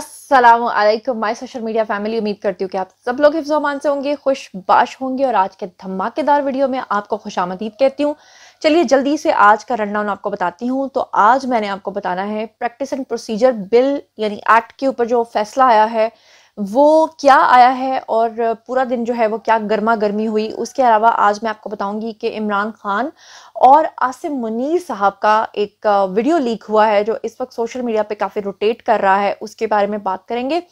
Aslam my social media family उम्मीद करती हूँ कि आप सब लोग हिफ्जोमान से होंगे खुश बाश होंगे और आज के धमाकेदार वीडियो में आपको खुश आमदीद कहती हूँ चलिए जल्दी से आज का रन डाउन आपको बताती हूँ तो आज मैंने आपको बताना है प्रैक्टिस एंड प्रोसीजर बिल यानी एक्ट के ऊपर जो फैसला आया है वो क्या आया है और पूरा दिन जो है वो क्या गर्मा गर्मी हुई उसके अलावा आज मैं आपको बताऊंगी कि इमरान खान और आसिम मुनीर साहब का एक वीडियो लीक हुआ है जो इस वक्त सोशल मीडिया पे काफ़ी रोटेट कर रहा है उसके बारे में बात करेंगे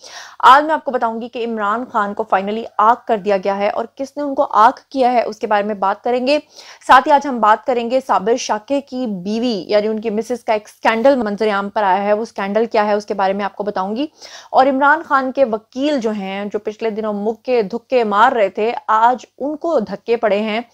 आज मैं आपको बताऊंगी कि इमरान खान को फाइनली आग कर दिया गया है और किसने उनको आग किया है उसके बारे में बात करेंगे साथ ही आज हम बात करेंगे साबिर शाके की बीवी यानी उनकी मिसिस का एक स्कैंडल मंजरेआम पर आया है वो स्कैंडल क्या है उसके बारे में आपको बताऊँगी और इमरान खान के वकील जो हैं जो पिछले दिनों मुक्के धुक्के मार रहे थे आज उनको धक्के पड़े हैं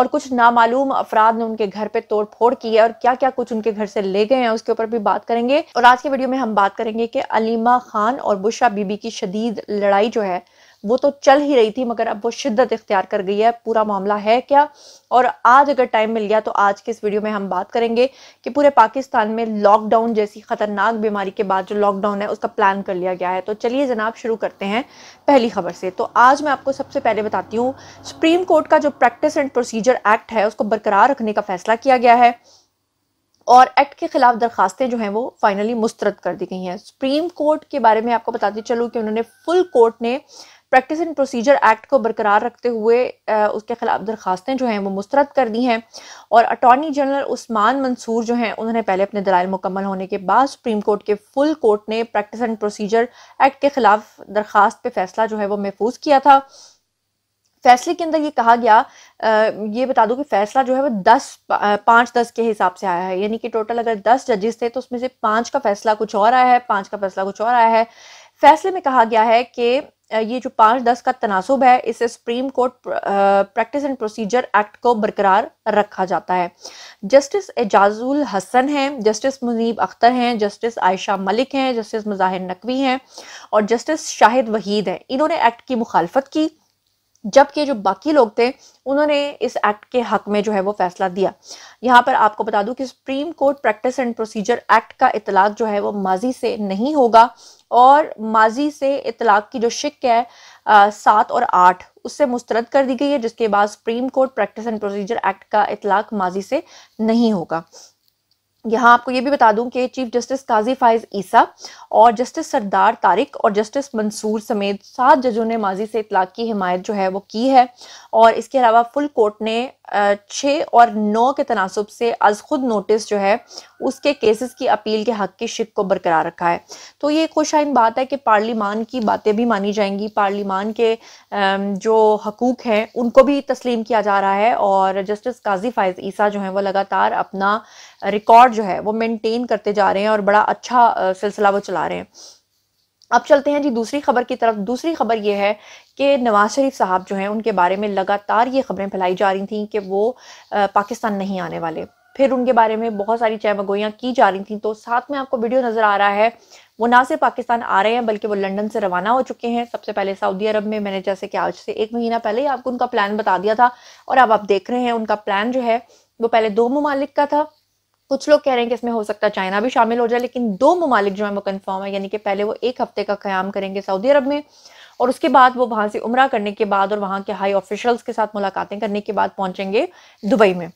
और कुछ नामालूम अफराद ने उनके घर पे तोड़ फोड़ की है और क्या क्या कुछ उनके घर से ले गए हैं उसके ऊपर भी बात करेंगे और आज के वीडियो में हम बात करेंगे कि अलीमा खान और बुशा बीबी की शदीद लड़ाई जो है वो तो चल ही रही थी मगर अब वो शिद्दत इख्तियार कर गई है पूरा मामला है क्या और आज अगर टाइम मिल गया तो आज के इस वीडियो में हम बात करेंगे कि पूरे पाकिस्तान में लॉकडाउन जैसी खतरनाक बीमारी के बाद जो लॉकडाउन है उसका प्लान कर लिया गया है तो चलिए जनाब शुरू करते हैं पहली खबर से तो आज मैं आपको सबसे पहले बताती हूँ सुप्रीम कोर्ट का जो प्रैक्टिस एंड प्रोसीजर एक्ट है उसको बरकरार रखने का फैसला किया गया है और एक्ट के खिलाफ दरखास्तें जो हैं वो फाइनली मुस्तरद कर दी गई हैं सुप्रीम कोर्ट के बारे में आपको बताती चलूँ कि उन्होंने फुल कोर्ट ने प्रैक्टिस एंड प्रोसीजर एक्ट को बरकरार रखते हुए उसके खिलाफ दरखास्तें जो हैं वो मुस्तरद कर दी हैं और अटॉर्नी जनरल उस्मान मंसूर जो हैं उन्होंने पहले अपने दलाल मुकम्मल होने के बाद सुप्रीम कोर्ट के फुल कोर्ट ने प्रैक्टिस एंड प्रोसीजर एक्ट के खिलाफ दरखास्त पे फैसला जो है वो महफूज किया था फैसले के अंदर ये कहा गया ये बता दूं कि फैसला जो है वो दस पाँच दस के हिसाब से आया है यानी कि टोटल अगर दस जजेस थे तो उसमें से पाँच का फैसला कुछ और आया है पाँच का फैसला कुछ और आया है फैसले में कहा गया है कि ये जो पाँच दस का तनासुब है इसे Supreme Court practice and procedure act को बरकरार रखा जाता है जस्टिस एजाजुल हसन हैं जस्टिस मुनीब अख्तर हैं जस्टिस आयशा मलिक हैं जस्टिस मुज़ाहिर नकवी हैं और जस्टिस शाहिद वहीद हैं इन्होंने एक्ट की मुखालफत की जबकि जो बाकी लोग थे उन्होंने इस एक्ट के हक में जो है वो फैसला दिया यहाँ पर आपको बता दूं कि Supreme Court practice and procedure act का इतलाक जो है वो माजी से नहीं होगा और माजी से इतलाक की जो शिक है सात और आठ उससे मुस्तरद कर दी गई है जिसके बाद Supreme Court practice and procedure act का इतलाक माजी से नहीं होगा यहाँ आपको ये भी बता दूं कि चीफ जस्टिस काजी फाइज ईसा और जस्टिस सरदार तारिक और जस्टिस मंसूर समेत सात जजों ने माजी से इतलाक की हिमायत जो है वो की है और इसके अलावा फुल कोर्ट ने छः और नौ के तनासब से अज खुद नोटिस जो है उसके केसेस की अपील के हक की शिक को बरकरार रखा है तो ये खुशाइन बात है कि पार्लीमान की बातें भी मानी जाएंगी पार्लीमान के जो हकूक़ हैं उनको भी तस्लीम किया जा रहा है और जस्टिस काजी फायज ईसा जो है वो लगातार अपना रिकॉर्ड जो है वो मेनटेन करते जा रहे हैं और बड़ा अच्छा सिलसिला वो चला रहे हैं अब चलते हैं जी दूसरी खबर की तरफ दूसरी खबर ये है कि नवाज शरीफ साहब जो हैं उनके बारे में लगातार ये खबरें फैलाई जा रही थी कि वो पाकिस्तान नहीं आने वाले फिर उनके बारे में बहुत सारी चैमगोइयाँ की जा रही थी तो साथ में आपको वीडियो नज़र आ रहा है वो ना सिर्फ पाकिस्तान आ रहे हैं बल्कि वो लंदन से रवाना हो चुके हैं सबसे पहले सऊदी अरब में मैंने जैसे कि आज से एक महीना पहले ही आपको उनका प्लान बता दिया था और अब आप देख रहे हैं उनका प्लान जो है वो पहले दो ममालिक का था कुछ लोग कह रहे हैं कि इसमें हो सकता है चाइना भी शामिल हो जाए लेकिन दो ममालिक जो है वो कन्फर्म है यानी कि पहले वो एक हफ्ते का क्याम करेंगे सऊदी अरब में और उसके बाद वो वहाँ से उम्र करने के बाद और वहाँ के हाई ऑफिशल्स के साथ मुलाकातें करने के बाद पहुँचेंगे दुबई में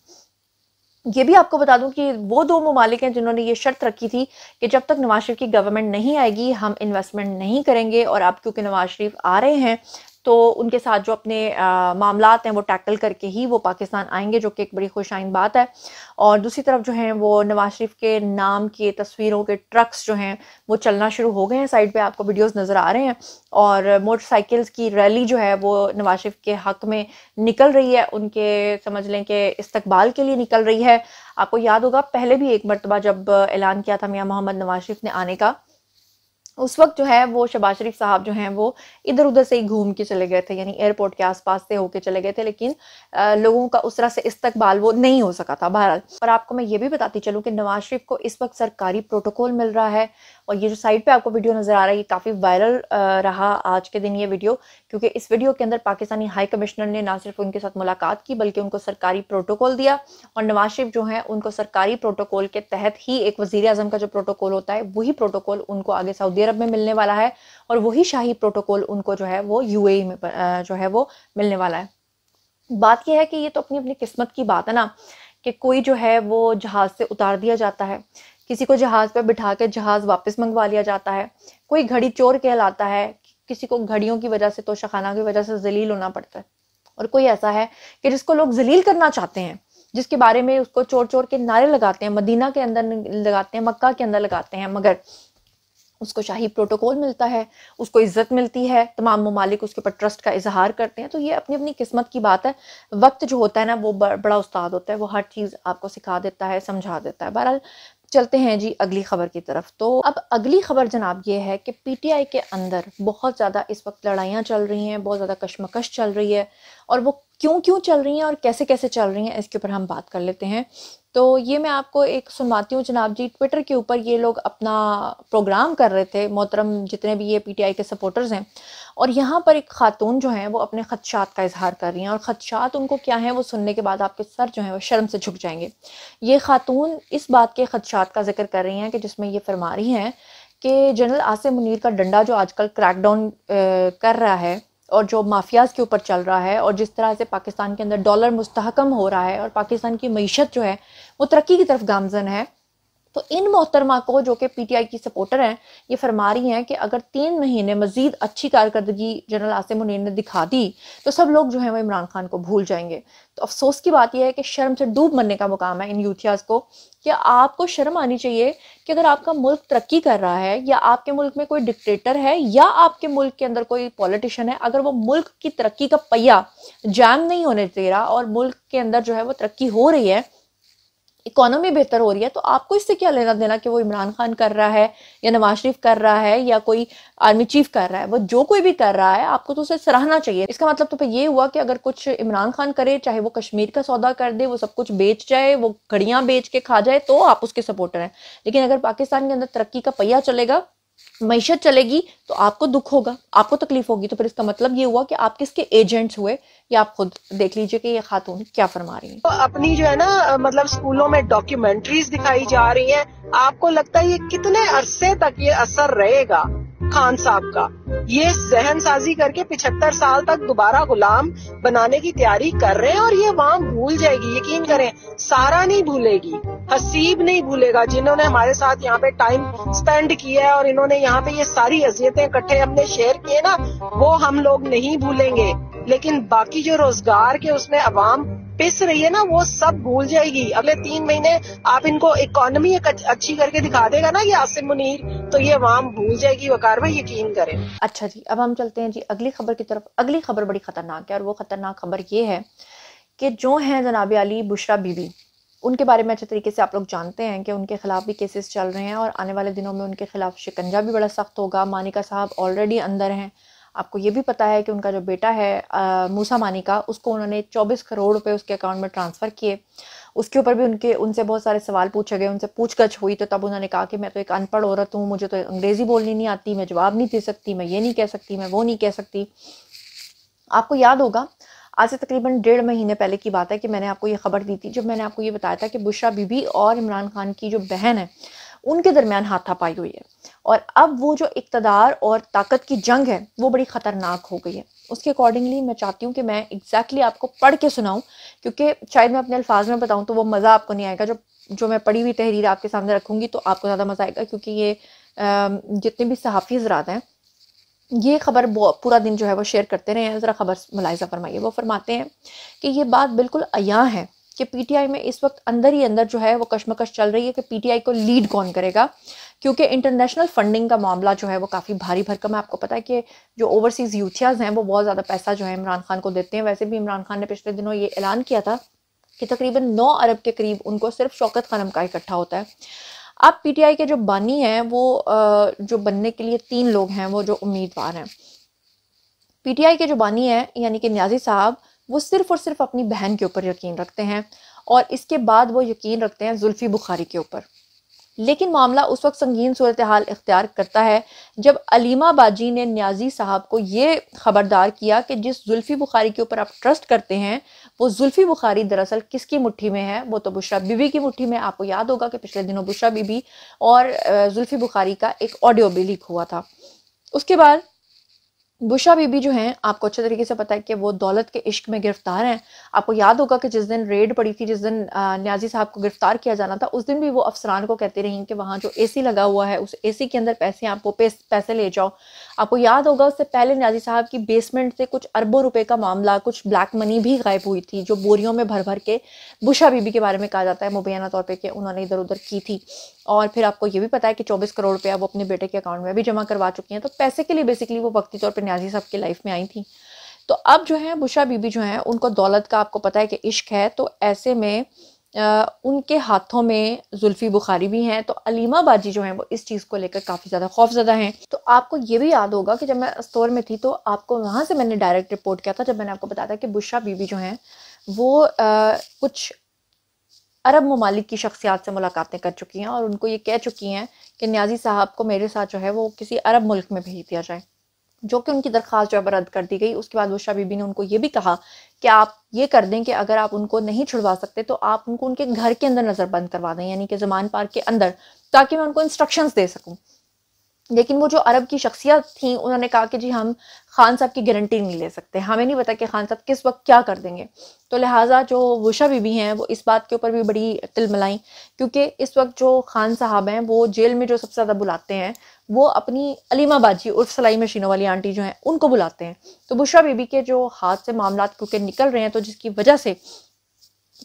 ये भी आपको बता दूं कि वो दो ममालिक हैं जिन्होंने ये शर्त रखी थी कि जब तक नवाज शरीफ की गवर्नमेंट नहीं आएगी हम इन्वेस्टमेंट नहीं करेंगे और अब क्योंकि नवाज शरीफ आ रहे हैं तो उनके साथ जो अपने मामला हैं वो टैकल करके ही वो पाकिस्तान आएंगे जो कि एक बड़ी खुशाइन बात है और दूसरी तरफ जो हैं वो नवाज शरीफ के नाम के तस्वीरों के ट्रक्स जो हैं वो चलना शुरू हो गए हैं साइड पे आपको वीडियोस नज़र आ रहे हैं और मोटरसाइकिल्स की रैली जो है वो नवाज शरीफ के हक में निकल रही है उनके समझ लें कि इस्तबाल के लिए निकल रही है आपको याद होगा पहले भी एक मरतबा जब ऐलान किया था मियाँ मोहम्मद नवाज शरीफ ने आने का उस वक्त जो है वो शबाज शरीफ साहब जो हैं वो इधर उधर से ही घूम के चले गए थे यानी एयरपोर्ट के आसपास से होके चले गए थे लेकिन लोगों का उस तरह से इस्तकबाल वो नहीं हो सका था बहरहाल और आपको मैं ये भी बताती चलूँ कि नवाज शरीफ को इस वक्त सरकारी प्रोटोकॉल मिल रहा है और ये जो साइड पे आपको वीडियो नज़र आ रहा है ये काफ़ी वायरल रहा आज के दिन ये वीडियो क्योंकि इस वीडियो के अंदर पाकिस्तानी हाई कमिश्नर ने ना सिर्फ उनके साथ मुलाकात की बल्कि उनको सरकारी प्रोटोकॉल दिया और नवाज शरीफ जो है उनको सरकारी प्रोटोकॉल के तहत ही एक वजीर अजम का जो प्रोटोकॉल होता है वही प्रोटोकॉल उनको आगे सऊदी अरब में मिलने वाला है और वही शाही प्रोटोकॉल उनको जो है वो यू e में जो है वो मिलने वाला है बात यह है कि ये तो अपनी अपनी किस्मत की बात है ना कि कोई जो है वो जहाज़ से उतार दिया जाता है किसी को जहाज पर बिठा के जहाज वापस मंगवा लिया जाता है कोई घड़ी चोर कहलाता है किसी को घड़ियों की वजह से तोशाखाना की वजह से जलील होना पड़ता है और कोई ऐसा है कि जिसको लोग जलील करना चाहते हैं जिसके बारे में उसको चोर चोर के नारे लगाते हैं मदीना के अंदर लगाते हैं मक्का के अंदर लगाते हैं मगर उसको शाही प्रोटोकॉल मिलता है उसको इज्जत मिलती है तमाम ममालिक उसके ऊपर ट्रस्ट का इजहार करते हैं तो ये अपनी अपनी किस्मत की बात है वक्त जो होता है ना वो बड़ा उस्ताद होता है वो हर चीज़ आपको सिखा देता है समझा देता है बहरहाल चलते हैं जी अगली खबर की तरफ तो अब अगली खबर जनाब ये है कि पीटीआई के अंदर बहुत ज़्यादा इस वक्त लड़ाइयाँ चल रही हैं बहुत ज़्यादा कशमकश चल रही है और वो क्यों क्यों चल रही हैं और कैसे कैसे चल रही हैं इसके ऊपर हम बात कर लेते हैं तो ये मैं आपको एक सुनवाती हूँ जनाब जी ट्विटर के ऊपर ये लोग अपना प्रोग्राम कर रहे थे मोहतरम जितने भी ये पीटीआई के सपोर्टर्स हैं और यहाँ पर एक खातून जो है वो अपने खदशात का इजहार कर रही हैं और खदशात उनको क्या हैं वो सुनने के बाद आपके सर जो है वो शर्म से झुक जाएंगे ये खातून इस बात के खदशात का जिक्र कर रही हैं कि जिसमें ये फरमा रही हैं कि जनरल आसिम मुनीर का डंडा जो आजकल क्रैकडाउन कर रहा है और जो माफियाज़ के ऊपर चल रहा है और जिस तरह से पाकिस्तान के अंदर डॉलर मुस्तहकम हो रहा है और पाकिस्तान की मीशत जो है वो तरक्की की तरफ गामजन है तो इन मोहतरमा को जो कि पीटीआई की सपोर्टर हैं ये फरमा रही हैं कि अगर तीन महीने मजीद अच्छी कारकर्दगी जनरल आसिम मुनीर ने दिखा दी तो सब लोग जो है वो इमरान खान को भूल जाएंगे तो अफसोस की बात यह है कि शर्म से डूब मरने का मुकाम है इन यूथियाज को कि आपको शर्म आनी चाहिए कि अगर आपका मुल्क तरक्की कर रहा है या आपके मुल्क में कोई डिक्टेटर है या आपके मुल्क के अंदर कोई पॉलिटिशियन है अगर वो मुल्क की तरक्की का पहिया जाम नहीं होने दे रहा और मुल्क के अंदर जो है वो तरक्की हो रही है इकोनॉमी बेहतर हो रही है तो आपको इससे क्या लेना देना कि वो इमरान खान कर रहा है या नवाज शरीफ कर रहा है या कोई आर्मी चीफ कर रहा है वो जो कोई भी कर रहा है आपको तो उसे सराहना चाहिए इसका मतलब तो फिर ये हुआ कि अगर कुछ इमरान खान करे चाहे वो कश्मीर का सौदा कर दे वो सब कुछ बेच जाए वो घड़ियाँ बेच के खा जाए तो आप उसके सपोर्टर हैं लेकिन अगर पाकिस्तान के अंदर तरक्की का पहिया चलेगा मीशत चलेगी तो आपको दुख होगा आपको तकलीफ होगी तो फिर इसका मतलब ये हुआ कि आप किसके एजेंट्स हुए कि आप खुद देख लीजिए कि ये खातून क्या फरमा रही है तो अपनी जो है ना मतलब स्कूलों में डॉक्यूमेंट्रीज दिखाई जा रही है आपको लगता है ये कितने अरसे तक ये असर रहेगा खान साहब का ये जहन साजी करके पिछहत्तर साल तक दोबारा गुलाम बनाने की तैयारी कर रहे हैं और ये वहाँ भूल जाएगी यकीन करें सारा नहीं भूलेगी हसीब नहीं भूलेगा जिन्होंने हमारे साथ यहाँ पे टाइम स्पेंड किया है और इन्होंने यहाँ पे ये सारी अजियतें इकट्ठे हमने शेयर किए ना वो हम लोग नहीं भूलेंगे लेकिन बाकी जो रोजगार के उसमें अवाम पिस रही है ना वो सब भूल जाएगी अगले तीन महीने आप इनको इकोनॉमी अच्छी करके दिखा देगा ना ये आसिम मुनीर तो ये अवाम भूल जाएगी वकार भाई यकीन करें अच्छा जी अब हम चलते हैं जी अगली खबर की तरफ अगली खबर बड़ी खतरनाक है और वो खतरनाक खबर ये है कि जो है जनाब अली बुशरा बीबी उनके बारे में अच्छे तरीके से आप लोग जानते हैं कि उनके खिलाफ भी केसेस चल रहे हैं और आने वाले दिनों में उनके खिलाफ शिकंजा भी बड़ा सख्त होगा मानिका साहब ऑलरेडी अंदर हैं आपको ये भी पता है कि उनका जो बेटा है मूसा मानी का उसको उन्होंने 24 करोड़ रुपए उसके अकाउंट में ट्रांसफ़र किए उसके ऊपर भी उनके उनसे बहुत सारे सवाल पूछे गए उनसे पूछ गछ हुई तो तब उन्होंने कहा कि मैं तो एक अनपढ़ औरत हूँ मुझे तो अंग्रेज़ी बोलनी नहीं आती मैं जवाब नहीं दे सकती मैं ये नहीं कह सकती मैं वो नहीं कह सकती आपको याद होगा आज से तकरीबन डेढ़ महीने पहले की बात है कि मैंने आपको ये खबर दी थी जब मैंने आपको ये बताया था कि बुशरा बीबी और इमरान खान की जो बहन है उनके दरमियान हाथापाई हुई है और अब वो जो इकतदार और ताकत की जंग है वो बड़ी ख़तरनाक हो गई है उसके अकॉर्डिंगली मैं चाहती हूँ कि मैं एग्जैक्टली exactly आपको पढ़ के सुनाऊँ क्योंकि शायद मैं अपने अल्फाज में बताऊँ तो वो मज़ा आपको नहीं आएगा जो जो मैं पढ़ी हुई तहरीर आपके सामने रखूँगी तो आपको ज़्यादा मज़ा आएगा क्योंकि ये जितने भी सहाफ़ी हजरात हैं ये खबर पूरा दिन जो है वो शेयर करते रहे हैं ज़रा खबर मुलायजा फरमाइए वो फरमाते हैं कि ये बात बिल्कुल अया है कि पीटीआई में इस वक्त अंदर ही अंदर जो है वो कश्मकश चल रही है कि पीटीआई को लीड कौन करेगा क्योंकि इंटरनेशनल फंडिंग का मामला जो है वो काफ़ी भारी भरकम है आपको पता है कि जो ओवरसीज़ यूथियाज़ हैं वो बहुत ज़्यादा पैसा जो है इमरान खान को देते हैं वैसे भी इमरान खान ने पिछले दिनों ये ऐलान किया था कि तकरीबन नौ अरब के करीब उनको सिर्फ शौकत खनम का इकट्ठा होता है अब पीटीआई के जो बानी हैं वो जो बनने के लिए तीन लोग हैं वो जो उम्मीदवार हैं पीटीआई के जो बानी हैं यानी कि न्याजी साहब वो सिर्फ और सिर्फ अपनी बहन के ऊपर यकीन रखते हैं और इसके बाद वो यकीन रखते हैं जुल्फ़ी बुखारी के ऊपर लेकिन मामला उस वक्त संगीन सूरत हाल इख्तियार करता है जब अलीमा बाजी ने न्याजी साहब को ये खबरदार किया कि जिस जुल्फ़ी बुखारी के ऊपर आप ट्रस्ट करते हैं वो जुल्फ़ी बुखारी दरअसल किसकी मुट्ठी में है वो तो बुशरा बीबी की मुट्ठी में आपको याद होगा कि पिछले दिनों बुशरा बीबी और जुल्फ़ी बुखारी का एक ऑडियो भी लीक हुआ था उसके बाद बुशा बीबी जो हैं आपको अच्छे तरीके से पता है कि वो दौलत के इश्क में गिरफ्तार हैं आपको याद होगा कि जिस दिन रेड पड़ी थी जिस दिन न्याजी साहब को गिरफ्तार किया जाना था उस दिन भी वो अफसरान को कहते रहीं कि वहाँ जो एसी लगा हुआ है उस एसी के अंदर पैसे आपको पैसे ले जाओ आपको याद होगा उससे पहले न्याजी साहब की बेसमेंट से कुछ अरबों रुपये का मामला कुछ ब्लैक मनी भी गायब हुई थी जो बोरियों में भर भर के बुशा बीबी के बारे में कहा जाता है मुबैना तौर पर कि उन्होंने इधर उधर की थी और फिर आपको ये भी पता है कि चौबीस करोड़ रुपया वो अपने बेटे के अकाउंट में भी जमा करवा चुकी हैं तो पैसे के लिए बेसिकली वो वक्ती तौर पर न्याजी साहब की लाइफ में आई थी तो अब जो है बुशा बीबी जो है उनको दौलत का आपको पता है कि इश्क है तो ऐसे में आ, उनके हाथों में जुल्फ़ी बुखारी भी हैं तो अलीमा बाजी जो हैं वो इस चीज़ को लेकर काफ़ी ज़्यादा खौफजदा हैं तो आपको ये भी याद होगा कि जब मैं स्टोर में थी तो आपको वहाँ से मैंने डायरेक्ट रिपोर्ट किया था जब मैंने आपको बताया था कि बुशा बीबी जो हैं वो आ, कुछ अरब ममालिक की शख्सियात से मुलाकातें कर चुकी हैं और उनको ये कह चुकी हैं कि न्याजी साहब को मेरे साथ जो है वो किसी अरब मुल्क में भेज दिया जाए जो कि उनकी दरख्वास्त जो है रद्द कर दी गई उसके बाद वोशा बीबी ने उनको ये भी कहा कि आप ये कर दें कि अगर आप उनको नहीं छुड़वा सकते तो आप उनको उनके घर के अंदर नज़रबंद करवा दें यानी कि जमान पार्क के अंदर ताकि मैं उनको इंस्ट्रक्शंस दे सकूं लेकिन वो जो अरब की शख्सियत थी उन्होंने कहा कि जी हम खान साहब की गारंटी नहीं ले सकते हमें नहीं पता कि खान साहब किस वक्त क्या कर देंगे तो लिहाजा जो वुशा बीबी हैं वो इस बात के ऊपर भी बड़ी तिल मलाई क्योंकि इस वक्त जो खान साहब हैं वो जेल में जो सबसे ज़्यादा बुलाते हैं वो अपनी अलीमा बाजी उर्फ सलाई मशीनों वाली आंटी जो हैं उनको बुलाते हैं तो बुशा बीबी के जो हाथ से मामला क्योंकि निकल रहे हैं तो जिसकी वजह से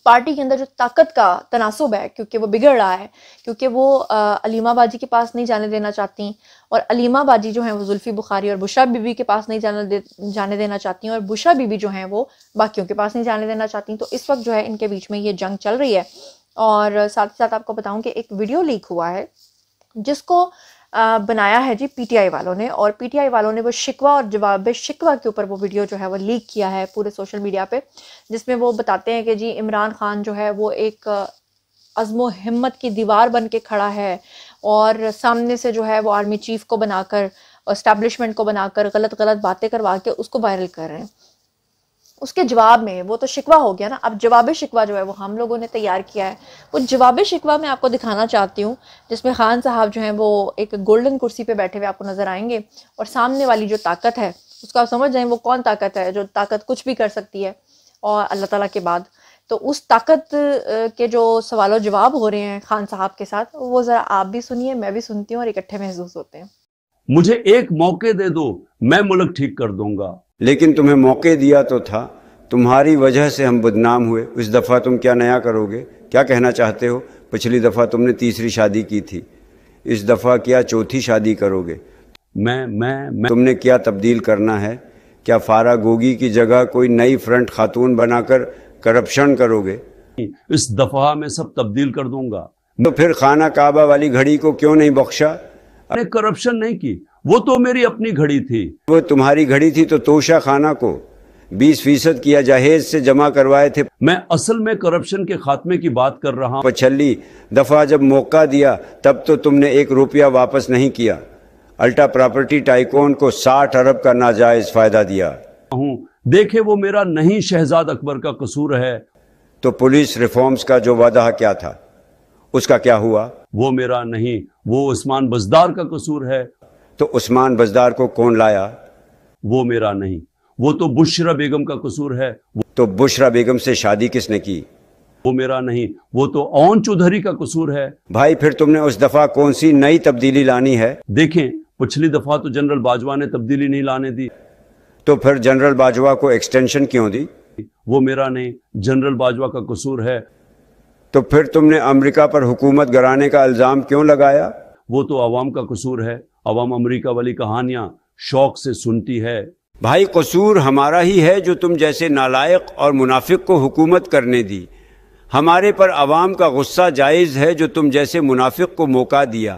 पार्टी के अंदर जो ताकत का तनासब है क्योंकि वो बिगड़ रहा है क्योंकि वो अलीमा बाजी के पास नहीं जाने देना चाहती और अलीमा बाजी जो है वो जुल्फ़ी बुखारी और बुशा बीबी के पास नहीं जाने दे, जाने देना चाहती हैं और बुशा बीबी जो है वो बाकियों के पास नहीं जाने देना चाहती तो इस वक्त जो है इनके बीच में ये जंग चल रही है और साथ ही साथ आपको बताऊं कि एक वीडियो लीक हुआ है जिसको बनाया है जी पीटीआई वालों ने और पीटीआई वालों ने वो शिकवा और जवाब शिकवा के ऊपर वो वीडियो जो है वो लीक किया है पूरे सोशल मीडिया पे जिसमें वो बताते हैं कि जी इमरान खान जो है वो एक अज़मो हिम्मत की दीवार बन के खड़ा है और सामने से जो है वो आर्मी चीफ़ को बनाकर इस्टेब्लिशमेंट को बनाकर गलत गलत बातें करवा के उसको वायरल कर रहे हैं उसके जवाब में वो तो शिकवा हो गया ना अब जवाब शिकवा जो है वो हम लोगों ने तैयार किया है वो जवाब शिकवा मैं आपको दिखाना चाहती हूँ जिसमें खान साहब जो हैं वो एक गोल्डन कुर्सी पे बैठे हुए आपको नज़र आएंगे और सामने वाली जो ताकत है उसका आप समझ जाए वो कौन ताकत है जो ताकत कुछ भी कर सकती है और अल्लाह तला के बाद तो उस ताकत के जो सवाल जवाब हो रहे हैं खान साहब के साथ वो ज़रा आप भी सुनिए मैं भी सुनती हूँ और इकट्ठे महसूस होते हैं मुझे एक मौके दे दो मैं मुल्क ठीक कर दूंगा लेकिन तुम्हें मौके दिया तो था तुम्हारी वजह से हम बदनाम हुए इस दफ़ा तुम क्या नया करोगे क्या कहना चाहते हो पिछली दफ़ा तुमने तीसरी शादी की थी इस दफ़ा क्या चौथी शादी करोगे मैं मैं मैं तुमने क्या तब्दील करना है क्या फारा गोगी की जगह कोई नई फ्रंट खातून बनाकर करप्शन करोगे इस दफ़ा मैं सब तब्दील कर दूंगा तो फिर खाना काबा वाली घड़ी को क्यों नहीं बख्शा अरे करप्शन नहीं की वो तो मेरी अपनी घड़ी थी वो तुम्हारी घड़ी थी तो तोशा खाना को 20 फीसद किया जहेज से जमा करवाए थे मैं असल में करप्शन के खात्मे की बात कर रहा हूँ पछली दफ़ा जब मौका दिया तब तो तुमने एक रुपया वापस नहीं किया अल्टा प्रॉपर्टी टाइकोन को 60 अरब का नाजायज फायदा दिया हूँ देखे वो मेरा नहीं शहजाद अकबर का कसूर है तो पुलिस रिफॉर्म्स का जो वादा क्या था उसका क्या हुआ वो मेरा नहीं वो उस्मान बजदार का कसूर है तो उस्मान बजदार को कौन लाया वो मेरा नहीं वो तो बुशरा बेगम का कसूर है तो बुशरा बेगम से शादी किसने की वो मेरा नहीं वो तो ओन चौधरी का कसूर है भाई फिर तुमने उस दफा कौन सी नई तब्दीली लानी है देखें पिछली दफा तो जनरल बाजवा ने तब्दीली नहीं लाने दी तो फिर जनरल बाजवा को एक्सटेंशन क्यों दी वो मेरा नहीं जनरल बाजवा का कसूर है तो फिर तुमने अमेरिका पर हुकूमत गराने का इल्ज़ाम क्यों लगाया वो तो आवाम का कसूर है अवाम अमरीका वाली कहानियां शौक से सुनती है भाई कसूर हमारा ही है जो तुम जैसे नालायक और मुनाफिक को हुकूमत करने दी हमारे पर आवाम का गुस्सा जायज़ है जो तुम जैसे मुनाफिक को मौका दिया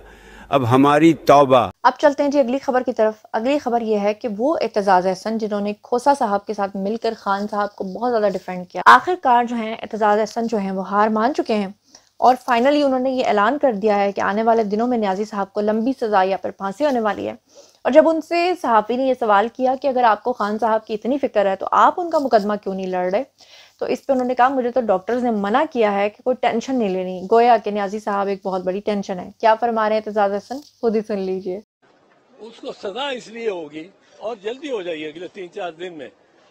अब हमारी तौबा अब चलते हैं जी अगली खबर की तरफ अगली खबर यह है कि वो एतजाज एहसन जिन्होंने खोसा साहब के साथ मिलकर खान साहब को बहुत ज्यादा डिफेंड किया आखिरकार जो है एतजाज एहसन जो है वो हार मान चुके हैं और फाइनली उन्होंने ये ऐलान कर दिया है कि आने वाले दिनों में न्याजी साहब को लंबी सज़ा या फिर फांसी होने वाली है और जब उनसे सहाफ़ी ने यह सवाल किया कि अगर आपको खान साहब की इतनी फिक्र है तो आप उनका मुकदमा क्यों नहीं लड़ रहे तो इस पर उन्होंने कहा मुझे तो डॉक्टर्स ने मना किया है कि कोई टेंशन नहीं लेनी गोया के न्याजी साहब एक बहुत बड़ी टेंशन है क्या फरमा रहे हैं एतजाज हसन खुद ही सुन लीजिए उसको सजा इसलिए होगी और जल्दी हो जाएगी अगले तीन चार दिन में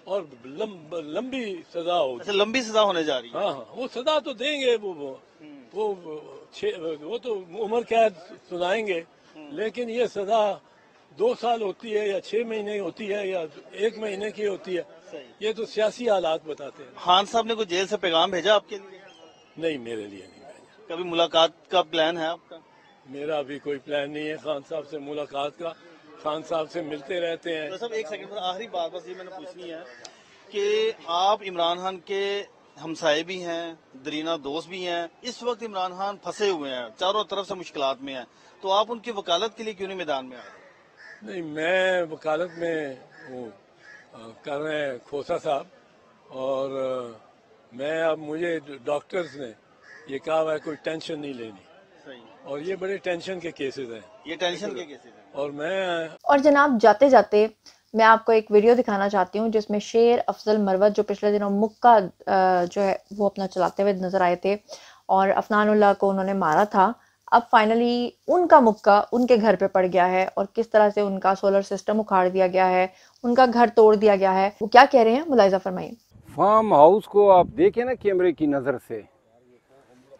और लंब, लंबी सजा होगी अच्छा, लंबी सजा होने जा रही है हाँ, हाँ वो सजा तो देंगे वो, वो वो वो तो उम्र कैद सुनाएंगे हम्म। लेकिन ये सजा दो साल होती है या छह महीने होती है या एक महीने की होती है ये तो सियासी हालात बताते हैं खान साहब ने कोई जेल से पैगाम भेजा आपके लिए नहीं मेरे लिए नहीं भेजा कभी मुलाकात का प्लान है आपका मेरा अभी कोई प्लान नहीं है खान साहब से मुलाकात का खान साहब से मिलते रहते हैं तो सब एक सेकंड आखिरी बात बस ये मैंने पूछनी है कि आप इमरान खान के हमसाए भी हैं दरीना दोस्त भी हैं इस वक्त इमरान खान फंसे हुए हैं चारों तरफ से मुश्किल में हैं तो आप उनकी वकालत के लिए क्यों नहीं मैदान में आए नहीं मैं वकालत में हूँ कर रहे हैं खोसा साहब और आ, मैं अब मुझे डॉक्टर्स ने ये कहा हुआ है कोई टेंशन नहीं लेनी और ये बड़े टेंशन के केसेस हैं ये टेंशन के केसेस हैं और मैं और जनाब जाते जाते मैं आपको एक वीडियो दिखाना चाहती हूँ जिसमें शेर अफजल मरवत जो पिछले दिनों मुक्का जो है वो अपना चलाते हुए नज़र आए थे और अफनानुल्लाह को उन्होंने मारा था अब फाइनली उनका मुक्का उनके घर पे पड़ गया है और किस तरह से उनका सोलर सिस्टम उखाड़ दिया गया है उनका घर तोड़ दिया गया है वो क्या कह रहे हैं मुलायजा फरमाइए फार्म हाउस को आप देखें ना कैमरे की नज़र से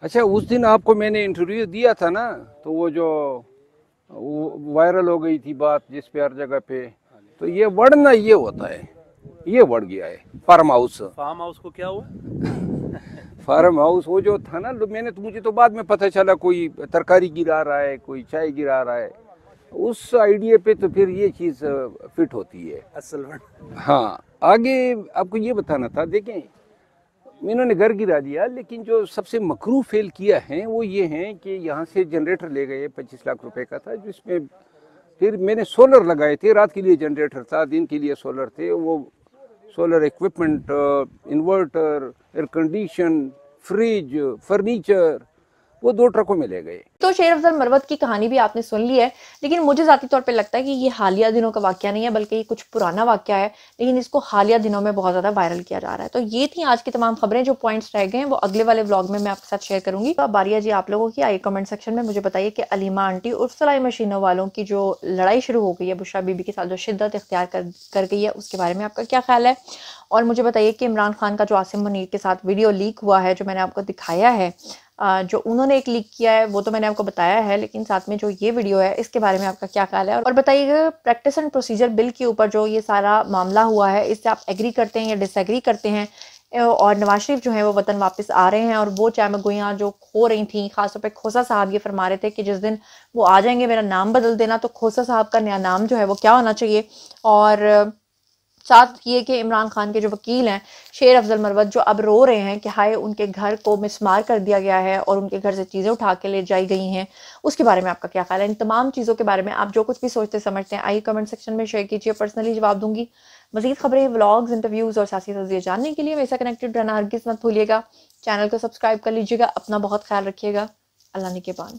अच्छा उस दिन आपको मैंने इंटरव्यू दिया था ना तो वो जो वायरल हो गई थी बात जिस पे हर जगह पे तो ये वर्ड ना ये होता है ये वर्ड गया है फार्म हाउस फार्म हाउस को क्या हुआ फार्म हाउस वो जो था ना मैंने तो मुझे तो बाद में पता चला कोई तरकारी गिरा रहा है कोई चाय गिरा रहा है उस आइडिया पे तो फिर ये चीज़ फिट होती है असल हाँ आगे आपको ये बताना था देखें इन्होंने घर गिरा दिया लेकिन जो सबसे मकरू फेल किया है वो ये है कि यहाँ से जनरेटर ले गए पच्चीस लाख रुपए का था जिसमें फिर मैंने सोलर लगाए थे रात के लिए जनरेटर था दिन के लिए सोलर थे वो solar equipment inverter air condition fridge furniture वो दो ट्रकों में ले गए तो शेर अफजल मरवत की कहानी भी आपने सुन ली है लेकिन मुझे जाती तौर पर लगता है कि ये हालिया दिनों का वाक्य नहीं है बल्कि ये कुछ पुराना वाक्य है लेकिन इसको हालिया दिनों में बहुत ज़्यादा वायरल किया जा रहा है तो ये थी आज की तमाम खबरें जो पॉइंट्स रह गए हैं वो अगले वाले ब्लॉग में मैं आपके साथ शेयर करूंगी तो बारिया जी आप लोगों की आइए कमेंट सेक्शन में मुझे बताइए कि अलीमा आंटी उर्फ सलाई मशीनों वालों की जो लड़ाई शुरू हो गई है बुशरा बीबी के साथ जो शिद्दत इख्तियार कर गई है उसके बारे में आपका क्या ख्याल है और मुझे बताइए कि इमरान खान का जो आसिम मुनीर के साथ वीडियो लीक हुआ है जो मैंने आपको दिखाया है जो उन्होंने एक लीक किया है वो तो मैंने आपको बताया है लेकिन साथ में जो ये वीडियो है इसके बारे में आपका क्या ख्याल है और बताइएगा प्रैक्टिस एंड प्रोसीजर बिल के ऊपर जो ये सारा मामला हुआ है इससे आप एग्री करते हैं या डिसएग्री करते हैं और नवाज शरीफ जो है वो वतन वापस आ रहे हैं और वो चामगोयाँ जो खो रही थी खासतौर पर खोसा साहब ये फरमा रहे थे कि जिस दिन वो आ जाएंगे मेरा नाम बदल देना तो खोसा साहब का नया नाम जो है वो क्या होना चाहिए और साथ ये कि इमरान खान के जो वकील हैं शेर अफजल मरवत जो अब रो रहे हैं कि हाय उनके घर को मिसमार कर दिया गया है और उनके घर से चीज़ें उठा के ले जाई गई हैं उसके बारे में आपका क्या ख्याल है इन तमाम चीज़ों के बारे में आप जो कुछ भी सोचते समझते हैं आइए कमेंट सेक्शन में शेयर कीजिए पर्सनली जवाब दूंगी मजीद खबरें व्लॉग्स इंटरव्यूज़ और सासी तजिए जानने के लिए वैसा कनेक्टेड रहना हर मत भूलिएगा चैनल को सब्सक्राइब कर लीजिएगा अपना बहुत ख्याल रखिएगा अल्लाह ने के